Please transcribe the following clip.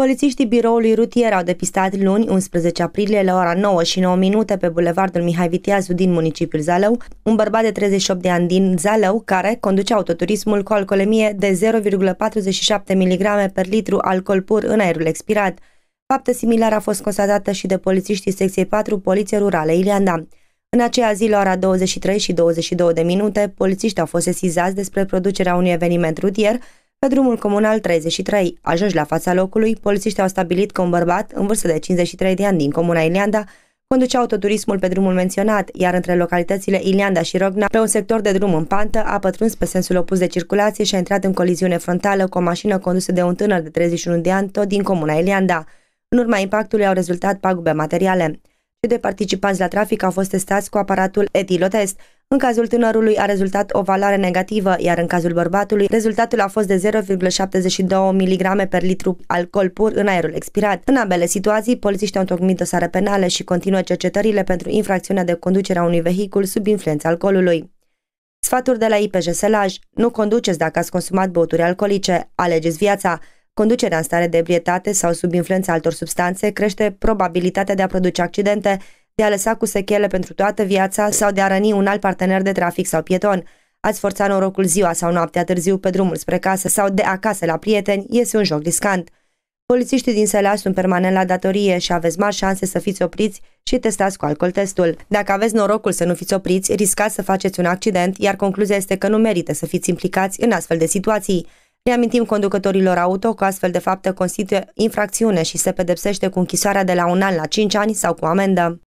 Polițiștii biroului rutier au depistat luni, 11 aprilie, la ora 9 și 9 minute pe bulevardul Mihai Viteazu din municipiul Zalău, un bărbat de 38 de ani din Zalău care conducea autoturismul cu alcoolemie de 0,47 mg per litru alcool pur în aerul expirat. Faptă similară a fost constatată și de polițiștii secției 4 Poliție Rurală Ilianda. În aceea zi, la ora 23 și 22 de minute, polițiștii au fost sesizați despre producerea unui eveniment rutier pe drumul comunal 33, ajuns la fața locului, polițiștii au stabilit că un bărbat, în vârstă de 53 de ani din comuna Ilianda, conducea autoturismul pe drumul menționat, iar între localitățile Ilianda și Rogna, pe un sector de drum în pantă, a pătruns pe sensul opus de circulație și a intrat în coliziune frontală cu o mașină condusă de un tânăr de 31 de ani, tot din comuna Ilianda. În urma impactului au rezultat pagube materiale. Cei doi participanți la trafic au fost testați cu aparatul etilotest, în cazul tânărului a rezultat o valoare negativă, iar în cazul bărbatului rezultatul a fost de 0,72 mg per litru alcool pur în aerul expirat. În ambele situații, polițiștii au întocmit dosare penale și continuă cercetările pentru infracțiunea de conducere a unui vehicul sub influența alcoolului. Sfaturi de la IPJ Selaj. Nu conduceți dacă ați consumat băuturi alcoolice. Alegeți viața. Conducerea în stare de ebrietate sau sub influența altor substanțe crește probabilitatea de a produce accidente, de a lăsa cu sechele pentru toată viața sau de a răni un alt partener de trafic sau pieton. Ați forța norocul ziua sau noaptea târziu pe drumul spre casă sau de acasă la prieteni este un joc riscant. Polițiștii din Sălea sunt permanent la datorie și aveți mari șanse să fiți opriți și testați cu alcool testul. Dacă aveți norocul să nu fiți opriți, riscați să faceți un accident, iar concluzia este că nu merită să fiți implicați în astfel de situații. Reamintim conducătorilor auto că astfel de fapte constituie infracțiune și se pedepsește cu închisoarea de la un an la 5 ani sau cu amendă.